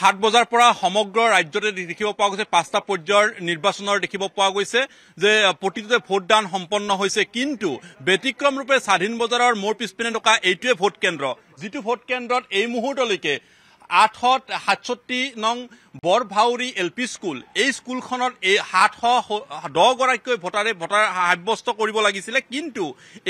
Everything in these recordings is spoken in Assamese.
সাত বজাৰ পৰা সমগ্ৰ ৰাজ্যতে দেখিব পোৱা গৈছে পাঁচটা পৰ্যায়ৰ নিৰ্বাচনৰ দেখিব পোৱা গৈছে যে প্ৰতিটোতে ভোটদান সম্পন্ন হৈছে কিন্তু ব্যতিক্ৰমৰূপে স্বাধীন বজাৰৰ মোৰ পিছপিনে থকা এইটোৱে ভোট কেন্দ্ৰ যিটো ভোট কেন্দ্ৰত এই মুহূৰ্তলৈকে আঠশ সাতষষ্ঠি নং বৰভাউৰী এল পি স্কুল এই স্কুলখনত এই সাতশ দহগৰাকীকৈ ভোটাৰে ভোটাৰ সাব্যস্ত কৰিব লাগিছিলে কিন্তু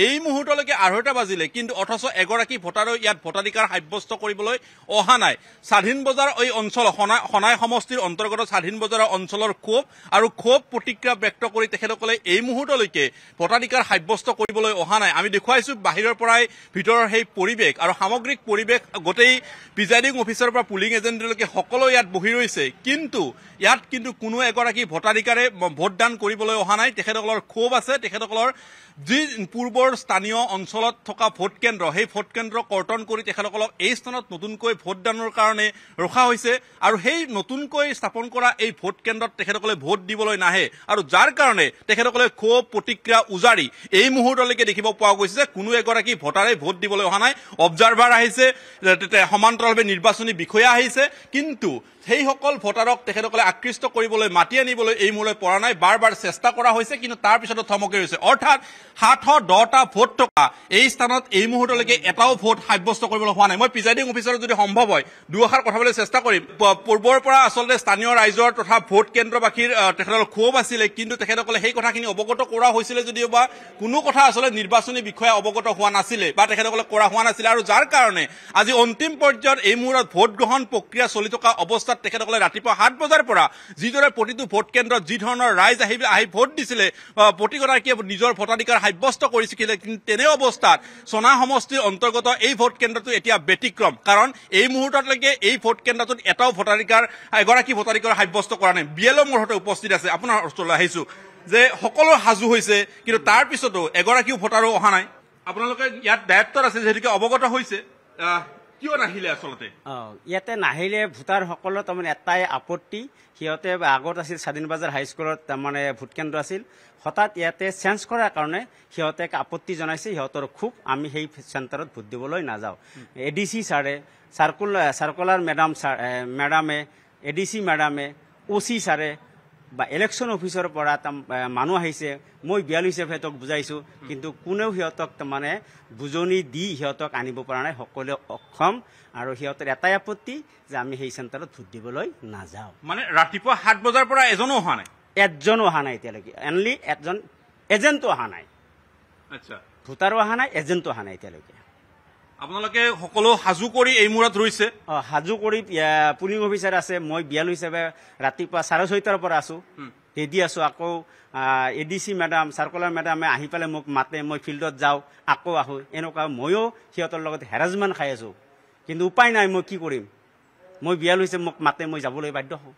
এই মুহূৰ্তলৈকে আঢ়ৈটা বাজিলে কিন্তু অথচ এগৰাকী ভোটাৰো ইয়াত ভোটাধিকাৰ সাব্যস্ত কৰিবলৈ অহা নাই স্বাধীন বজাৰ এই অঞ্চল সনাই সমষ্টিৰ অন্তৰ্গত স্বাধীন বজাৰৰ অঞ্চলৰ ক্ষোভ আৰু ক্ষোভ প্ৰতিক্ৰিয়া ব্যক্ত কৰি তেখেতসকলে এই মুহূৰ্তলৈকে ভোটাধিকাৰ সাব্যস্ত কৰিবলৈ অহা নাই আমি দেখুৱাইছো বাহিৰৰ পৰাই ভিতৰৰ সেই পৰিৱেশ আৰু সামগ্ৰিক পৰিৱেশ গোটেই প্ৰিজাইডিং অফিচাৰ ইয়াৰ পৰা পুলিং এজেণ্টলৈকে সকলো ইয়াত বহি ৰৈছে কিন্তু ইয়াত কিন্তু কোনো এগৰাকী ভোটাধিকাৰে ভোটদান কৰিবলৈ অহা নাই তেখেতসকলৰ ক্ষোভ আছে তেখেতসকলৰ যি পূৰ্বৰ স্থানীয় অঞ্চলত থকা ভোটকেন্দ্ৰ সেই ভোটকেন্দ্ৰ কৰ্তন কৰি তেখেতসকলক এই স্থানত নতুনকৈ ভোটদানৰ কাৰণে ৰখা হৈছে আৰু সেই নতুনকৈ স্থাপন কৰা এই ভোটকেন্দ্ৰত তেখেতসকলে ভোট দিবলৈ নাহে আৰু যাৰ কাৰণে তেখেতসকলে ক্ষোভ প্ৰতিক্ৰিয়া উজাৰি এই মুহূৰ্তলৈকে দেখিব পোৱা গৈছে যে কোনো এগৰাকী ভোটাৰে ভোট দিবলৈ অহা নাই অবজাৰ্ভাৰ আহিছে সমান্তৰালভাৱে নিৰ্বাচনী বিষয়া আহিছে কিন্তু সেইসকল ভোটাৰক তেখেতকলে আকৃষ্ট কৰিবলৈ মাতি আনিবলৈ এই মূলে পৰা নাই বাৰবাৰ চেষ্টা কৰা হৈছে কিন্তু তাৰ পিছত থমকি ৰৈছে অৰ্থাৎ 710টা ভোট টকা এই স্থানত এই মুহূৰ্তলৈকে এটাও ভোট সাব্যস্ত কৰিবলৈ হোৱা নাই মই প্ৰেজাইডিং অফিচাৰৰ যদি সম্ভৱ হয় দুআখৰ কথা বলে চেষ্টা কৰিম পূৰ্বৰ পৰা আসলে স্থানীয় ৰাইজৰ তথা ভোট কেন্দ্ৰবাখীৰ ক্ষোভ খোৱ আছিল কিন্তু তেখেতকলে সেই কথাখিনি অবগত কৰা হৈছিল যদিও বা কোনো কথা আসলে নিৰ্বাচনী বিষয়ে অবগত হোৱা নাছিল বা তেখেতকলে কৰা হোৱা নাছিল আৰু যাৰ কাৰণে আজি অন্তিম পৰ্যায়ৰ এই মুহূৰ্তত ভোট গ্ৰহণ প্ৰক্ৰিয়া চলি থকা অৱস্থা পিছত তেখেতসকলে ৰাতিপুৱা সাত বজাৰ পৰা যিদৰে প্ৰতিটো ভোট কেন্দ্ৰত যিধৰণৰ ৰাইজ আহি আহি ভোট দিছিলে প্ৰতিগৰাকীয়ে নিজৰ ভোটাধিকাৰ সাব্যস্ত কৰিছিলে কিন্তু তেনে অৱস্থাত সোণা সমষ্টিৰ অন্তৰ্গত এই ভোট কেন্দ্ৰটো এতিয়া ব্যতিক্ৰম কাৰণ এই মুহূৰ্তলৈকে এই ভোট কেন্দ্ৰটোত এটাও ভোটাধিকাৰ এগৰাকী ভোটাধিকাৰ সাব্যস্ত কৰা নাই বি এল অ'ৰ সৈতে উপস্থিত আছে আপোনাৰ ওচৰলৈ আহিছোঁ যে সকলো সাজু হৈছে কিন্তু তাৰপিছতো এগৰাকীও ভোটাৰো অহা নাই আপোনালোকে ইয়াত দায়িত্বত আছে যিহেতুকে অৱগত হৈছে কিয় নাহিলে আচলতে ইয়াতে নাহিলে ভোটাৰ সকলৰ তাৰমানে এটাই আপত্তি সিহঁতে আগত আছিল স্বাধীন বাজাৰ হাইস্কুলত তাৰমানে ভোট কেন্দ্ৰ আছিল হঠাৎ ইয়াতে চেঞ্জ কৰাৰ কাৰণে সিহঁতে আপত্তি জনাইছে সিহঁতৰ খুব আমি সেই চেণ্টাৰত ভোট দিবলৈ নাযাওঁ এ ডি চি ছাৰে চাৰ্কুলাৰ মেডাম মেডামে এ ডি চি মেডামে অ' চি ছাৰে বা ইলেকশ্যন অফিচৰ পৰা মানুহ আহিছে মই হিচাপে সিহঁতক বুজাইছোঁ কিন্তু কোনেও সিহঁতক তাৰমানে বুজনি দি সিহঁতক আনিব পৰা নাই সকলোৱে অসম আৰু সিহঁতৰ এটাই আপত্তি যে আমি সেই চেণ্টাৰত ভোট দিবলৈ নাযাওঁ মানে ৰাতিপুৱা সাত বজাৰ পৰা এজনো অহা নাই এজনো অহা নাই এতিয়ালৈকে এনলি এজন এজেণ্টো অহা নাই আচ্ছা ভোটাৰো অহা নাই এজেণ্টো অহা নাই এতিয়ালৈকে আপোনালোকে সকলো সাজু কৰি এই মূৰত ৰৈছে অঁ সাজু কৰি পুলিং অফিচাৰ আছে মই বিয়ালু হিচাপে ৰাতিপুৱা চাৰে ছয়টাৰ পৰা আছোঁ ৰেডি আছোঁ আকৌ A D C madam circular মেডামে আহি পেলাই মোক মাতে মই ফিল্ডত যাওঁ আকৌ আহোঁ এনেকুৱা ময়ো সিহঁতৰ লগত হেৰাজমেণ্ট খাই আছোঁ কিন্তু উপায় নাই মই কি কৰিম মই বিয়াল হৈছে মোক মাতে মই যাবলৈ বাধ্য হওঁ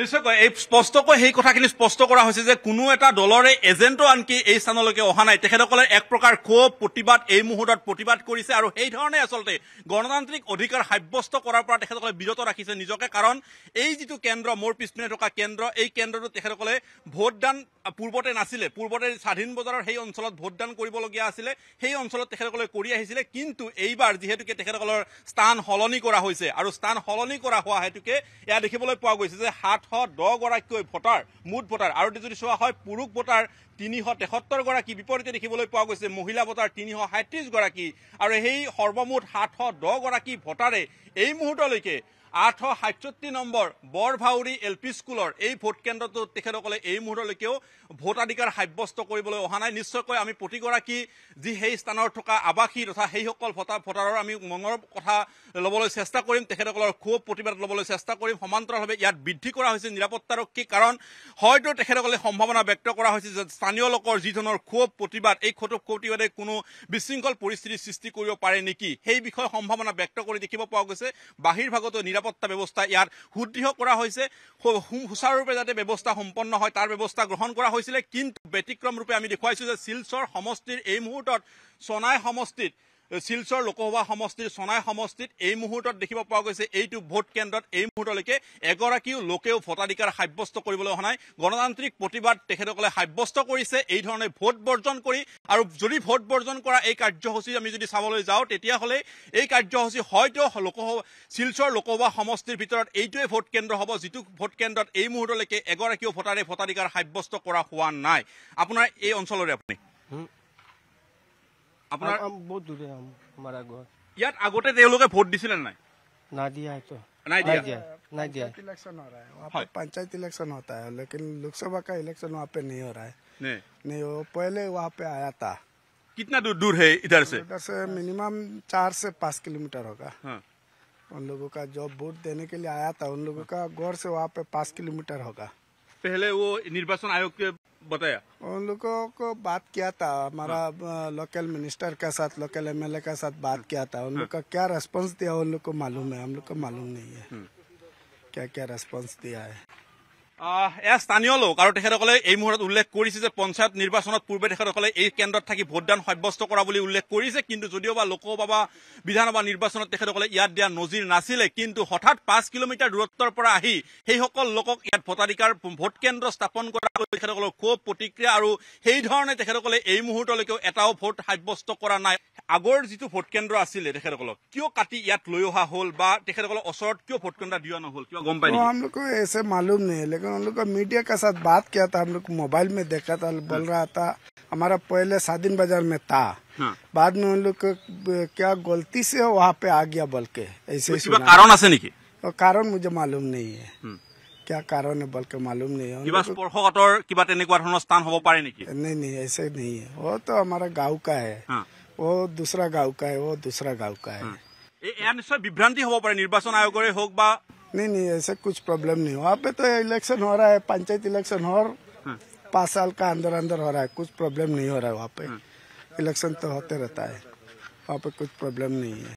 নিশ্চয়কৈ এই স্পষ্টকৈ সেই কথাখিনি স্পষ্ট কৰা হৈছে যে কোনো এটা দলৰে এজেণ্টো আনকি এই স্থানলৈকে অহা নাই তেখেতসকলে এক প্ৰকাৰ ক্ষোভ প্ৰতিবাদ এই মুহূৰ্তত প্ৰতিবাদ কৰিছে আৰু সেইধৰণে আচলতে গণতান্ত্ৰিক অধিকাৰ সাব্যস্ত কৰাৰ পৰা তেখেতসকলে বিৰত ৰাখিছে নিজকে কাৰণ এই যিটো কেন্দ্ৰ মোৰ পিছপিনে থকা কেন্দ্ৰ এই কেন্দ্ৰটো তেখেতসকলে ভোটদান পূৰ্বতে নাছিলে পূৰ্বতে স্বাধীন বজাৰৰ সেই অঞ্চলত ভোটদান কৰিবলগীয়া আছিলে সেই অঞ্চলত তেখেতসকলে কৰি আহিছিলে কিন্তু এইবাৰ যিহেতুকে তেখেতসকলৰ স্থান সলনি কৰা হৈছে আৰু স্থান সলনি কৰা হোৱা হেতুকে এয়া দেখিবলৈ পোৱা গৈছে যে সাত আঠশ দহগৰাকীকৈ ভোটাৰ মুঠ ভোটাৰ আৰু যদি চোৱা হয় পুৰুষ ভোটাৰ তিনিশ তেসত্তৰগৰাকী বিপৰীতে দেখিবলৈ পোৱা গৈছে মহিলা ভোটাৰ তিনিশ সাঁত্ৰিশগৰাকী আৰু সেই সৰ্বমুঠ সাতশ দহগৰাকী ভোটাৰে এই মুহূৰ্তলৈকে আঠশ সাতষষ্ঠি নম্বৰ বৰভাউৰী এল পি স্কুলৰ এই ভোট কেন্দ্ৰটো তেখেতসকলে এই মুহূৰ্তলৈকেও ভোটাধিকাৰ সাব্যস্ত কৰিবলৈ অহা নাই নিশ্চয়কৈ আমি প্ৰতিগৰাকী যি সেই স্থানৰ থকা আৱাসী তথা সেইসকল ভোটাৰ ভোটাৰৰ আমি মনৰ কথা ল'বলৈ চেষ্টা কৰিম তেখেতসকলৰ ক্ষোভ প্ৰতিবাদ ল'বলৈ চেষ্টা কৰিম সমান্তৰালভাৱে ইয়াত বৃদ্ধি কৰা হৈছে নিৰাপত্তাৰক্ষী কাৰণ হয়তো তেখেতসকলে সম্ভাৱনা ব্যক্ত কৰা হৈছে যে স্থানীয় লোকৰ যিধৰণৰ ক্ষোভ প্ৰতিবাদ এই ক্ষোভ প্ৰতিবাদে কোনো বিশৃংখল পৰিস্থিতিৰ সৃষ্টি কৰিব পাৰে নেকি সেই বিষয়ে সম্ভাৱনা ব্যক্ত কৰি দেখিব পোৱা গৈছে বাহিৰভাগতো নিরাপত্তা ব্যবস্থা ইয়াত সুদৃঢ় করা হয়েছে সুচারুরূপে যাতে ব্যবস্থা সম্পন্ন হয় তার ব্যবস্থা গ্রহণ করা হয়েছিল কিন্তু ব্যতিক্রম রূপে আমি দেখাইছো যে শিলচর সমষ্টির এই মুহূর্তে সোনাই সমষ্টিত শিলচৰ লোকসভা সমষ্টিৰ সোণাই সমষ্টিত এই মুহূৰ্তত দেখিব পৰা গৈছে এইটো ভোট কেন্দ্ৰত এই মুহূৰ্তলৈকে এগৰাকীও লোকেও ভোটাধিকাৰ সাব্যস্ত কৰিবলৈ অহা নাই গণতান্ত্ৰিক প্ৰতিবাদ তেখেতসকলে সাব্যস্ত কৰিছে এইধৰণে ভোট বৰ্জন কৰি আৰু যদি ভোট বৰ্জন কৰা এই কাৰ্যসূচী আমি যদি চাবলৈ যাওঁ তেতিয়াহ'লে এই কাৰ্যসূচী হয়তো লোকসভা শিলচৰ লোকসভা সমষ্টিৰ ভিতৰত এইটোৱে ভোট কেন্দ্ৰ হ'ব যিটো ভোট কেন্দ্ৰত এই মুহূৰ্তলৈকে এগৰাকীও ভোটাৰে ভোটাধিকাৰ সাব্যস্ত কৰা হোৱা নাই আপোনাৰ এই অঞ্চলৰে আপুনি वहाँ पे पंचायत इलेक्शन होता है लेकिन लोकसभा का इलेक्शन वहाँ पे नहीं हो रहा है नहीं, नहीं वो पहले वहाँ पे आया था कितना दूर दूर है इधर से इधर से मिनिमम चार से पाँच किलोमीटर होगा उन लोगों का जो वोट देने के लिए आया था उन लोगों का गौर से वहाँ पे पाँच किलोमीटर होगा पहले वो निर्वाचन आयोग के बताया उन लोगों को बात किया था हमारा हाँ। लोकल मिनिस्टर के साथ लोकल एमएलए के साथ बात हाँ। किया था उन हाँ। लोग का क्या रेस्पॉन्स दिया उन लोग को मालूम है हम लोग को मालूम नहीं है क्या क्या रेस्पॉन्स दिया है এয়া স্থানীয় লোক আৰু তেখেতসকলে এই মুহূৰ্তত উল্লেখ কৰিছে যে পঞ্চায়ত নিৰ্বাচনত পূৰ্বে তেখেতসকলে এই কেন্দ্ৰত থাকি ভোটদান সাব্যস্ত কৰা বুলি উল্লেখ কৰিছে কিন্তু যদিও বা লোকসভা বা বিধানসভা নিৰ্বাচনত তেখেতসকলে ইয়াত দিয়া নজিৰ নাছিলে কিন্তু হঠাৎ পাঁচ কিলোমিটাৰ দূৰত্বৰ পৰা আহি সেইসকল লোকক ইয়াত ভোটাধিকাৰ ভোট কেন্দ্ৰ স্থাপন কৰাৰ তেখেতসকলৰ ক্ষোভ প্ৰতিক্ৰিয়া আৰু সেইধৰণে তেখেতসকলে এই মুহূৰ্তলৈকেও এটাও ভোট সাব্যস্ত কৰা নাই আগৰ যিটো ভোট কেন্দ্ৰ আছিলে তেখেতসকলক কিয় কাটি ইয়াত লৈ অহা হল বা তেখেতসকলৰ ওচৰত কিয় ভোটকেন্দ্ৰ দিয়া নহল কিয় গম পাইছে মালুম নেকিয়া বাত কিয় মোবাইল মে দেখা তাল বল ৰা আমাৰ পহিলে স্বাধীন বজাৰ মে তা বাদ মে কিয় গলতি চে পে আগিয়া বলকে কাৰণ আছে নেকি কাৰণ মুঠে মালুম নেকি কিয় কাৰণ বলকে মালুম নে স্পৰ্শকাতৰ কিবা তেনেকুৱা ধৰণৰ স্থান হব পাৰে নেকি নে আমাৰ গাঁও কাহে হা वो दूसरा गाँव का है वो दूसरा गाँव का है हाँ। विभ्रांति নিশ্চয় বিভ্ৰান্তি निर्वाचन आयोग नहीं नहीं ऐसा कुछ प्रॉब्लम नहीं वहाँ पे तो इलेक्शन हो रहा है पंचायत इलेक्शन हो हाँ। पाँच साल का अंदर अंदर हो रहा है कुछ प्रॉब्लम नहीं हो रहा है वहाँ पे इलेक्शन हाँ। तो होते रहता है वहाँ पे कुछ प्रॉब्लम नहीं है